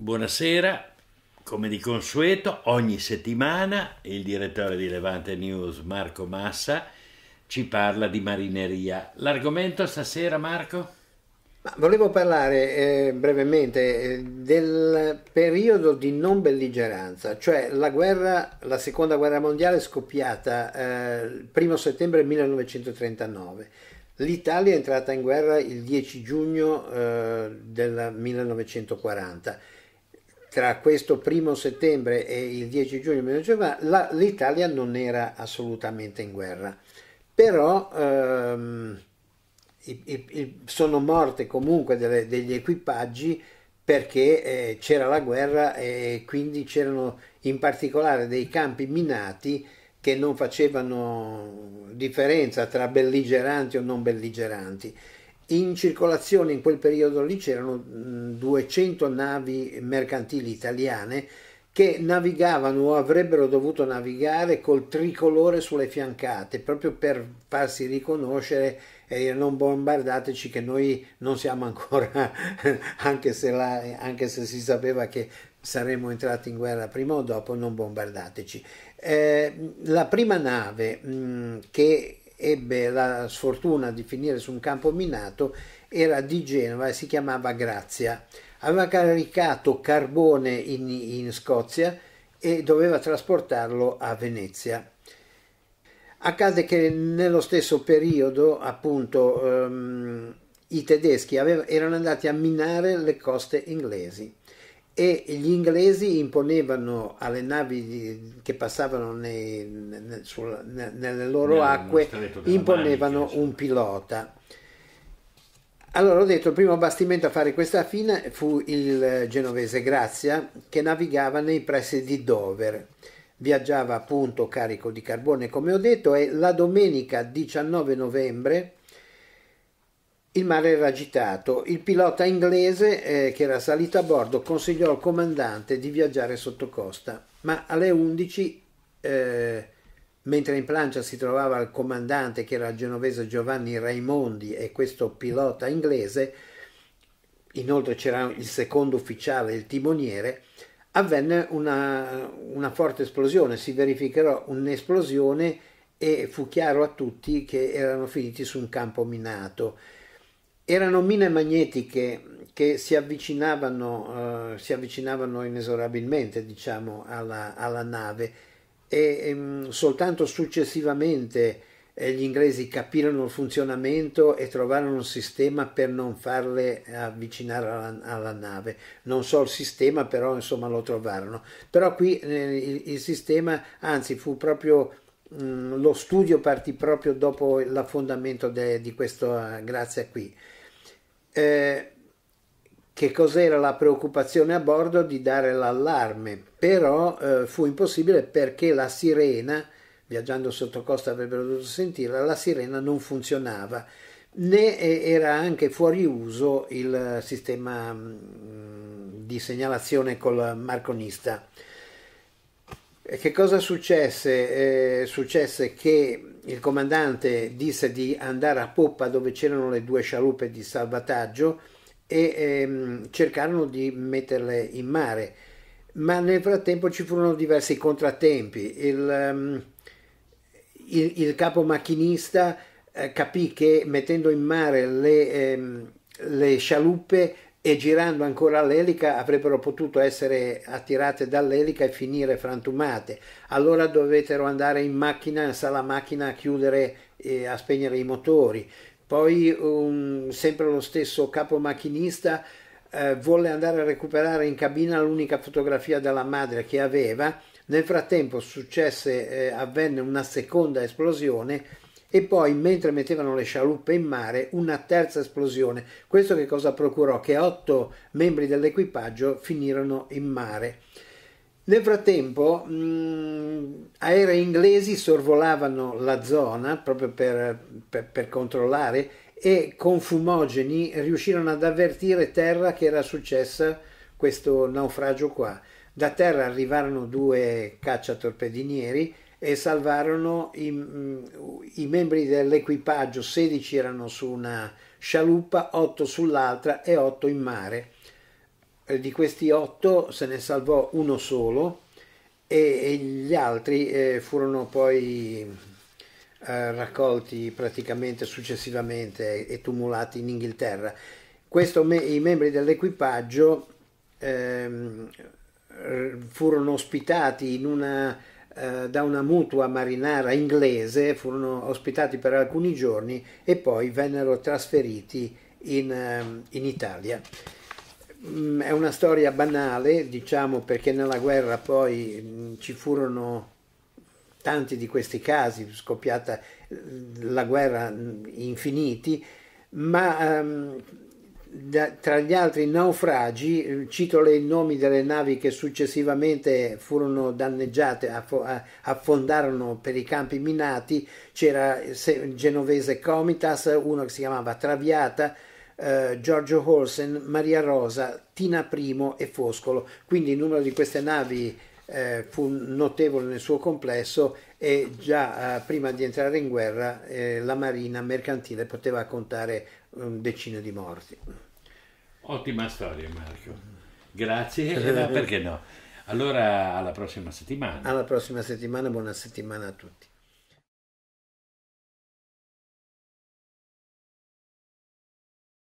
Buonasera, come di consueto ogni settimana il direttore di Levante News Marco Massa ci parla di marineria. L'argomento stasera Marco? Ma volevo parlare eh, brevemente eh, del periodo di non belligeranza, cioè la, guerra, la seconda guerra mondiale è scoppiata eh, il primo settembre 1939. L'Italia è entrata in guerra il 10 giugno eh, del 1940 tra questo primo settembre e il 10 giugno 1940 l'Italia non era assolutamente in guerra, però ehm, i, i, sono morte comunque delle, degli equipaggi perché eh, c'era la guerra e quindi c'erano in particolare dei campi minati che non facevano differenza tra belligeranti o non belligeranti. In circolazione in quel periodo lì c'erano 200 mm, navi mercantili italiane che navigavano o avrebbero dovuto navigare col tricolore sulle fiancate proprio per farsi riconoscere e non bombardateci che noi non siamo ancora anche se, la, anche se si sapeva che saremmo entrati in guerra prima o dopo non bombardateci eh, la prima nave mh, mm, che ebbe la sfortuna di finire su un campo minato era di Genova e si chiamava Grazia. Aveva caricato carbone in, in Scozia e doveva trasportarlo a Venezia. Accade che nello stesso periodo, appunto, ehm, i tedeschi avevano, erano andati a minare le coste inglesi e gli inglesi imponevano alle navi che passavano nei, nel, sul, nelle loro acque imponevano Manica, un pilota allora ho detto il primo bastimento a fare questa fine fu il genovese Grazia che navigava nei pressi di Dover viaggiava appunto carico di carbone come ho detto e la domenica 19 novembre il mare era agitato. Il pilota inglese eh, che era salito a bordo consigliò al comandante di viaggiare sotto costa, ma alle 11, eh, mentre in plancia si trovava il comandante che era il genovese Giovanni Raimondi e questo pilota inglese, inoltre c'era il secondo ufficiale, il timoniere, avvenne una, una forte esplosione, si verificherò un'esplosione e fu chiaro a tutti che erano finiti su un campo minato erano mine magnetiche che si avvicinavano, eh, si avvicinavano inesorabilmente diciamo, alla, alla nave e ehm, soltanto successivamente eh, gli inglesi capirono il funzionamento e trovarono un sistema per non farle avvicinare alla, alla nave. Non so il sistema, però insomma lo trovarono. Però qui eh, il, il sistema, anzi fu proprio mh, mm, lo studio partì proprio dopo l'affondamento di questa eh, grazia qui eh, che cos'era la preoccupazione a bordo di dare l'allarme, però eh, fu impossibile perché la sirena, viaggiando sotto costa avrebbero dovuto sentirla, la sirena non funzionava, né eh, era anche fuori uso il sistema mh, mm, di segnalazione col marconista. Che cosa successe? Eh, successe che il comandante disse di andare a poppa dove c'erano le due scialuppe di salvataggio e ehm, cercarono di metterle in mare. Ma nel frattempo ci furono diversi contrattempi. Il, ehm, il, il capo macchinista eh, capì che mettendo in mare le, ehm, le scialuppe e girando ancora l'elica avrebbero potuto essere attirate dall'elica e finire frantumate. Allora dovettero andare in macchina, in sala macchina a chiudere e eh, a spegnere i motori. Poi um, sempre lo stesso capo macchinista eh, volle andare a recuperare in cabina l'unica fotografia della madre che aveva. Nel frattempo successe, eh, avvenne una seconda esplosione e poi mentre mettevano le scialuppe in mare una terza esplosione. Questo che cosa procurò? Che otto membri dell'equipaggio finirono in mare. Nel frattempo mh, mm, aerei inglesi sorvolavano la zona proprio per, per, per controllare e con fumogeni riuscirono ad avvertire terra che era successo questo naufragio qua. Da terra arrivarono due cacciatorpedinieri e salvarono i, mm, i membri dell'equipaggio, 16 erano su una scialuppa, 8 sull'altra e 8 in mare. Eh, di questi 8 se ne salvò uno solo e, gli altri eh, furono poi eh, raccolti praticamente successivamente e tumulati in Inghilterra. Questo, I membri dell'equipaggio ehm, furono ospitati in una eh, da una mutua marinara inglese, furono ospitati per alcuni giorni e poi vennero trasferiti in, ehm, in Italia mm, è una storia banale, diciamo, perché nella guerra poi mm, ci furono tanti di questi casi, scoppiata mm, la guerra infiniti, ma ehm, da, tra gli altri naufragi, eh, cito i nomi delle navi che successivamente furono danneggiate, affondarono per i campi minati, c'era eh, il genovese Comitas, uno che si chiamava Traviata, eh, Giorgio Holsen, Maria Rosa, Tina Primo e Foscolo. Quindi il numero di queste navi eh, fu notevole nel suo complesso e già eh, prima di entrare in guerra eh, la marina mercantile poteva contare un decino di morti. Ottima storia Marco, grazie e eh, perché no. Allora alla prossima settimana. Alla prossima settimana, buona settimana a tutti.